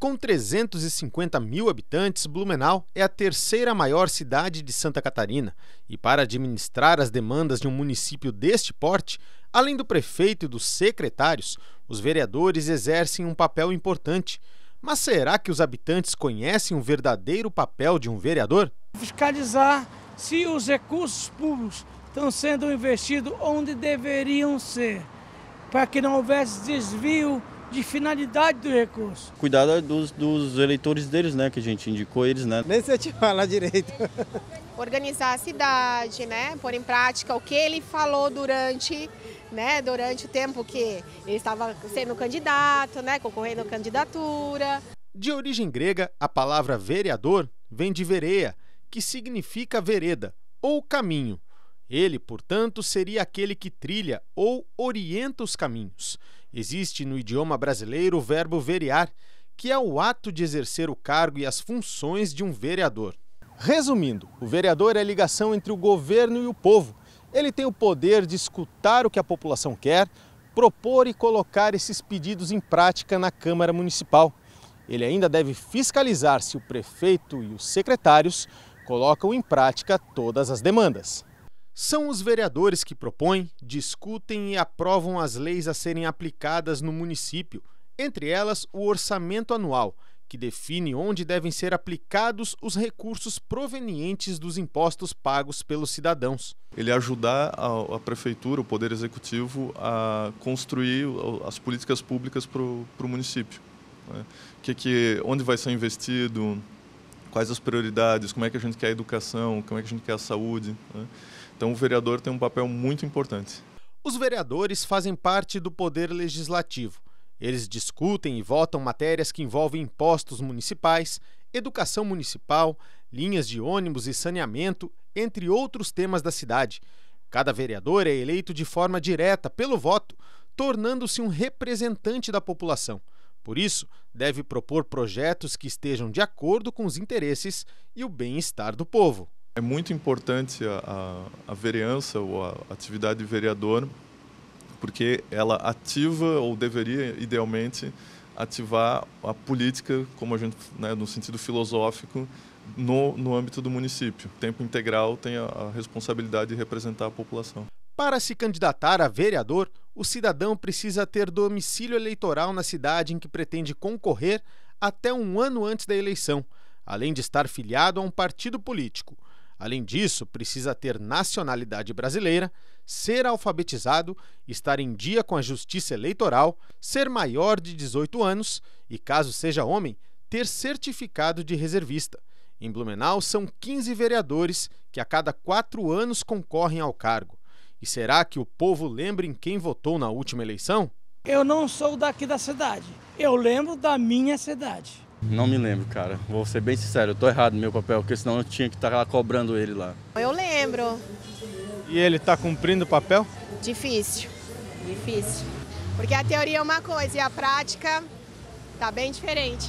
Com 350 mil habitantes, Blumenau é a terceira maior cidade de Santa Catarina e, para administrar as demandas de um município deste porte, além do prefeito e dos secretários, os vereadores exercem um papel importante. Mas será que os habitantes conhecem o verdadeiro papel de um vereador? Fiscalizar se os recursos públicos estão sendo investidos onde deveriam ser, para que não houvesse desvio de finalidade do recurso. Cuidado dos, dos eleitores deles, né? Que a gente indicou eles, né? Nem eu te falar direito. Organizar a cidade, né? Pôr em prática o que ele falou durante, né? Durante o tempo que ele estava sendo candidato, né? Concorrendo à candidatura. De origem grega, a palavra vereador vem de vereia, que significa vereda ou caminho. Ele, portanto, seria aquele que trilha ou orienta os caminhos. Existe no idioma brasileiro o verbo verear, que é o ato de exercer o cargo e as funções de um vereador. Resumindo, o vereador é a ligação entre o governo e o povo. Ele tem o poder de escutar o que a população quer, propor e colocar esses pedidos em prática na Câmara Municipal. Ele ainda deve fiscalizar se o prefeito e os secretários colocam em prática todas as demandas. São os vereadores que propõem, discutem e aprovam as leis a serem aplicadas no município, entre elas o orçamento anual, que define onde devem ser aplicados os recursos provenientes dos impostos pagos pelos cidadãos. Ele ajudar a, a prefeitura, o poder executivo, a construir as políticas públicas para o município. Né? Que, que, onde vai ser investido, quais as prioridades, como é que a gente quer a educação, como é que a gente quer a saúde. Né? Então o vereador tem um papel muito importante. Os vereadores fazem parte do poder legislativo. Eles discutem e votam matérias que envolvem impostos municipais, educação municipal, linhas de ônibus e saneamento, entre outros temas da cidade. Cada vereador é eleito de forma direta pelo voto, tornando-se um representante da população. Por isso, deve propor projetos que estejam de acordo com os interesses e o bem-estar do povo. É muito importante a, a, a vereança ou a atividade de vereador, porque ela ativa ou deveria, idealmente, ativar a política, como a gente, né, no sentido filosófico, no, no âmbito do município. Tempo integral tem a, a responsabilidade de representar a população. Para se candidatar a vereador, o cidadão precisa ter domicílio eleitoral na cidade em que pretende concorrer até um ano antes da eleição, além de estar filiado a um partido político. Além disso, precisa ter nacionalidade brasileira, ser alfabetizado, estar em dia com a justiça eleitoral, ser maior de 18 anos e, caso seja homem, ter certificado de reservista. Em Blumenau, são 15 vereadores que a cada quatro anos concorrem ao cargo. E será que o povo lembra em quem votou na última eleição? Eu não sou daqui da cidade. Eu lembro da minha cidade. Não me lembro, cara. Vou ser bem sincero, eu tô errado no meu papel, porque senão eu tinha que estar cobrando ele lá. Eu lembro. E ele tá cumprindo o papel? Difícil, difícil. Porque a teoria é uma coisa e a prática tá bem diferente.